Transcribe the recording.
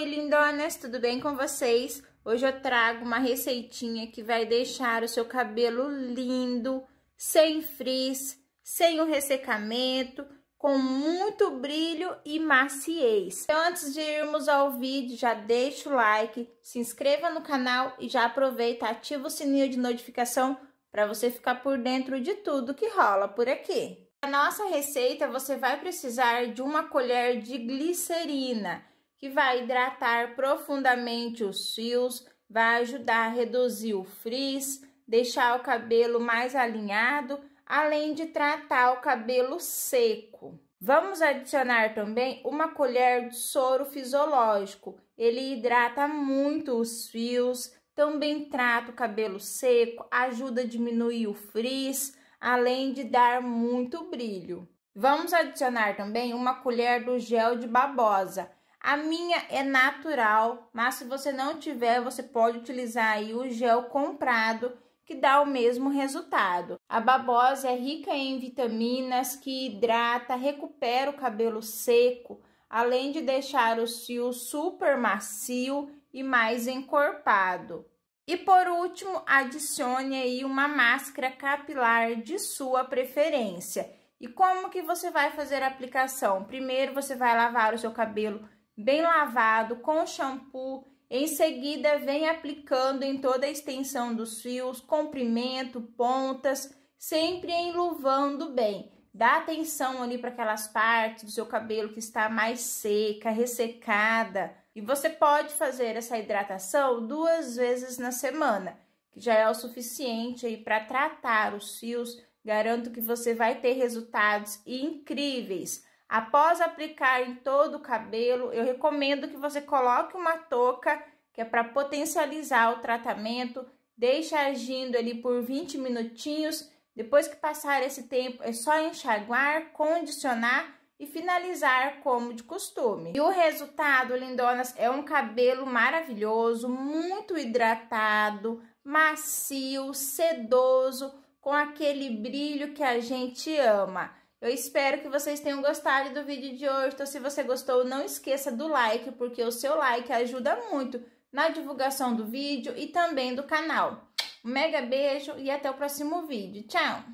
Oi lindonas, tudo bem com vocês? Hoje eu trago uma receitinha que vai deixar o seu cabelo lindo, sem frizz, sem o ressecamento, com muito brilho e maciez. Então, antes de irmos ao vídeo, já deixa o like, se inscreva no canal e já aproveita, ativa o sininho de notificação para você ficar por dentro de tudo que rola por aqui. A nossa receita, você vai precisar de uma colher de glicerina que vai hidratar profundamente os fios, vai ajudar a reduzir o frizz, deixar o cabelo mais alinhado, além de tratar o cabelo seco. Vamos adicionar também uma colher de soro fisiológico. Ele hidrata muito os fios, também trata o cabelo seco, ajuda a diminuir o frizz, além de dar muito brilho. Vamos adicionar também uma colher do gel de babosa. A minha é natural, mas se você não tiver, você pode utilizar aí o gel comprado, que dá o mesmo resultado. A babosa é rica em vitaminas que hidrata, recupera o cabelo seco, além de deixar o fio super macio e mais encorpado. E por último, adicione aí uma máscara capilar de sua preferência. E como que você vai fazer a aplicação? Primeiro você vai lavar o seu cabelo bem lavado com shampoo. Em seguida, vem aplicando em toda a extensão dos fios, comprimento, pontas, sempre enluvando bem. Dá atenção ali para aquelas partes do seu cabelo que está mais seca, ressecada. E você pode fazer essa hidratação duas vezes na semana, que já é o suficiente aí para tratar os fios. Garanto que você vai ter resultados incríveis. Após aplicar em todo o cabelo, eu recomendo que você coloque uma touca, que é para potencializar o tratamento. Deixe agindo ali por 20 minutinhos. Depois que passar esse tempo, é só enxaguar, condicionar e finalizar como de costume. E o resultado, lindonas, é um cabelo maravilhoso, muito hidratado, macio, sedoso, com aquele brilho que a gente ama. Eu espero que vocês tenham gostado do vídeo de hoje. Então, se você gostou, não esqueça do like, porque o seu like ajuda muito na divulgação do vídeo e também do canal. Um mega beijo e até o próximo vídeo. Tchau!